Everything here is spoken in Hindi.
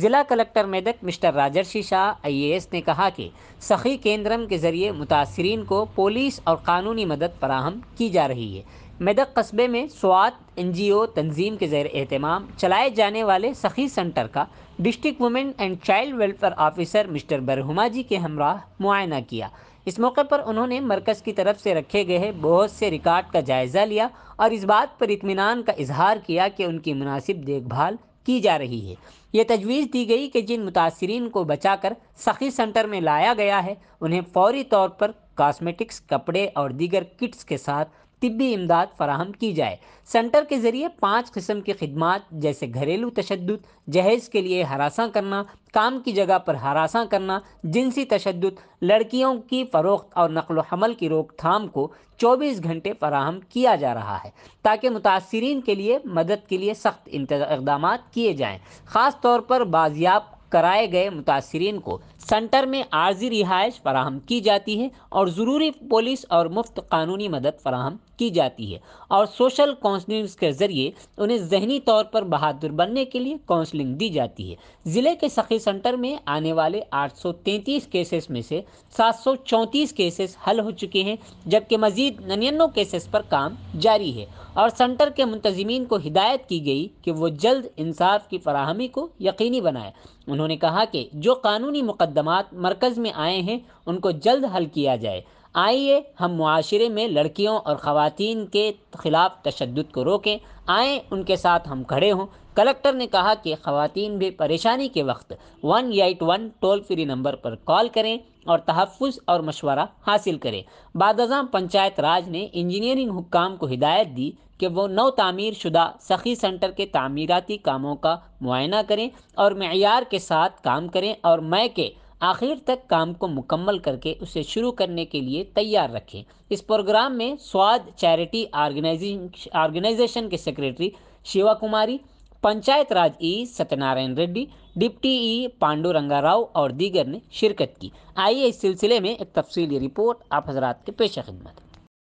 ज़िला collector Medak mister Rajarshi Shah I ने कहा कि सखी केंद्रम के ज़रिए मुतासरीन को पुलिस और कानूनी मदद फराहम की जा रही है मेदक कस्बे में स्वात एन जी ओ तंजीम के जेर अहतमाम चलाए जाने वाले सखी सेंटर का district women and child welfare officer mister Barhuma ji के हमरा मुआयना किया इस मौके पर उन्होंने मरकज़ की तरफ से रखे गए बहुत से रिकॉर्ड का जायज़ा लिया और इस बात पर इतमान का इजहार किया कि उनकी मुनासिब देखभाल की जा रही है ये तजवीज़ दी गई कि जिन मुतासरीन को बचाकर सखी सेंटर में लाया गया है उन्हें फौरी तौर पर कॉस्मेटिक्स कपड़े और दीगर किट्स के साथ तिबी इमदाद फराहम की जाए सेंटर के ज़रिए पाँच किस्म की खदमात जैसे घरेलू तशद जहेज़ के लिए हरासा करना काम की जगह पर हरासा करना जिनसी तशद लड़कियों की फ़रोख्त और नकल हमल की रोकथाम को चौबीस घंटे फराहम किया जा रहा है ताकि मुतासरीन के लिए मदद के लिए सख्त इकदाम किए जाएँ ख़ास तौर पर बाजियाब कराए गए मुतासरीन को सेंटर में आर्जी रिहाइश फराहम की जाती है और ज़रूरी पुलिस और मुफ्त कानूनी मदद फराहम की जाती है और सोशल काउंसलिंग के ज़रिए उन्हें जहनी तौर पर बहादुर बनने के लिए काउंसलिंग दी जाती है ज़िले के सखी सेंटर में आने वाले 833 केसेस में से 734 केसेस हल हो चुके हैं जबकि मजीद नन्यनो केसेस पर काम जारी है और सेंटर के मुंतजमीन को हिदायत की गई कि वो जल्द इंसाफ की फराहमी को यकीनी बनाए उन्होंने कहा कि जो कानूनी मुकदमात मरकज़ में आए हैं उनको जल्द हल किया जाए आइए हम माशरे में लड़कियों और ख़वान के ख़िलाफ़ तशद को रोकें आएँ उनके साथ हम खड़े हों कलेक्टर ने कहा कि ख़वातीन भी परेशानी के वक्त one eight one toll free number पर कॉल करें और तहफ़ और मशवरा हासिल करें बादजा पंचायत राज ने इंजीनियरिंग हुकाम को हिदायत दी कि वो नौ तामीर शुदा सखी सेंटर के तामीराती कामों का मुआयना करें और मैार के साथ काम करें और मैं के आखिर तक काम को मुकम्मल करके उसे शुरू करने के लिए तैयार रखें इस प्रोग्राम में स्वाद चैरिटी ऑर्गेनाइजेशन के secretary Shiva Kumari Panchayat Raj E Satyanarayana Reddy deputy E Pandu Ranga Rao और दीगर ने शिरकत की आइए इस सिलसिले में एक तफसीली रिपोर्ट आप हजरात के पेश खिदमत